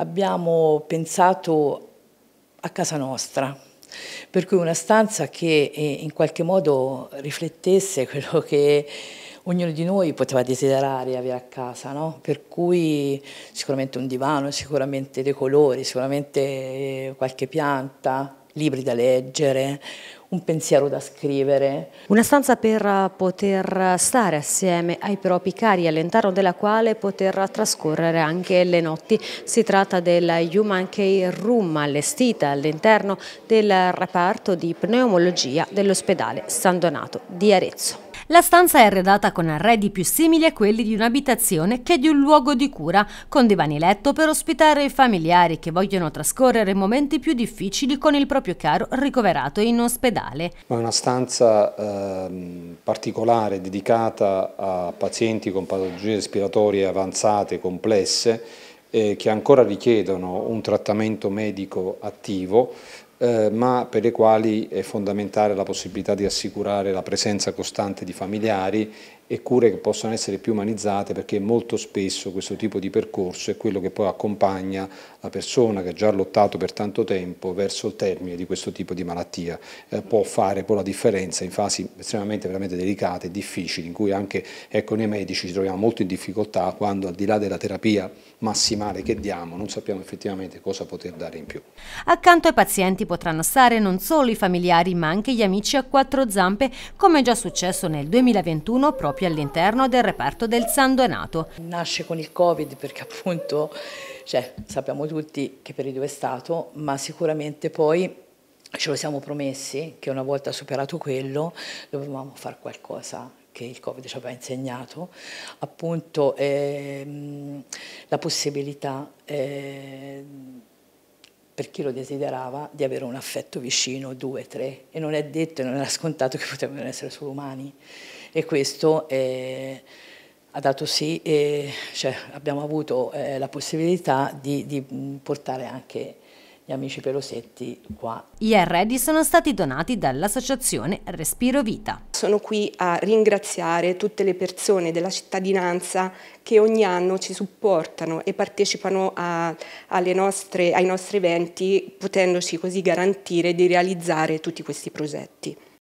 abbiamo pensato a casa nostra, per cui una stanza che eh, in qualche modo riflettesse quello che ognuno di noi poteva desiderare avere a casa, no? per cui sicuramente un divano, sicuramente dei colori, sicuramente eh, qualche pianta, libri da leggere, un pensiero da scrivere. Una stanza per eh, poter stare assieme ai propri cari all'interno della quale poter trascorrere anche le notti. Si tratta della Human Care Room allestita all'interno del reparto di pneumologia dell'ospedale San Donato di Arezzo. La stanza è arredata con arredi più simili a quelli di un'abitazione che di un luogo di cura, con divani letto per ospitare i familiari che vogliono trascorrere momenti più difficili con il proprio caro ricoverato in ospedale. È una stanza eh, particolare dedicata a pazienti con patologie respiratorie avanzate, complesse, eh, che ancora richiedono un trattamento medico attivo eh, ma per le quali è fondamentale la possibilità di assicurare la presenza costante di familiari e cure che possono essere più umanizzate perché molto spesso questo tipo di percorso è quello che poi accompagna la persona che ha già lottato per tanto tempo verso il termine di questo tipo di malattia. Eh, può fare poi la differenza in fasi estremamente veramente delicate e difficili in cui anche ecco, noi medici ci troviamo molto in difficoltà quando al di là della terapia massimale che diamo non sappiamo effettivamente cosa poter dare in più. Accanto ai pazienti potranno stare non solo i familiari ma anche gli amici a quattro zampe come è già successo nel 2021 proprio all'interno del reparto del San Donato. Nasce con il Covid perché appunto cioè, sappiamo tutti che periodo è stato ma sicuramente poi ce lo siamo promessi che una volta superato quello dovevamo fare qualcosa che il Covid ci aveva insegnato, appunto ehm, la possibilità eh, per chi lo desiderava, di avere un affetto vicino, due, tre, e non è detto e non era scontato che potevano essere solo umani. E questo eh, ha dato sì, eh, cioè, abbiamo avuto eh, la possibilità di, di mm, portare anche gli amici pelosetti qua. Gli arredi sono stati donati dall'associazione Respiro Vita sono qui a ringraziare tutte le persone della cittadinanza che ogni anno ci supportano e partecipano a, nostre, ai nostri eventi potendoci così garantire di realizzare tutti questi progetti.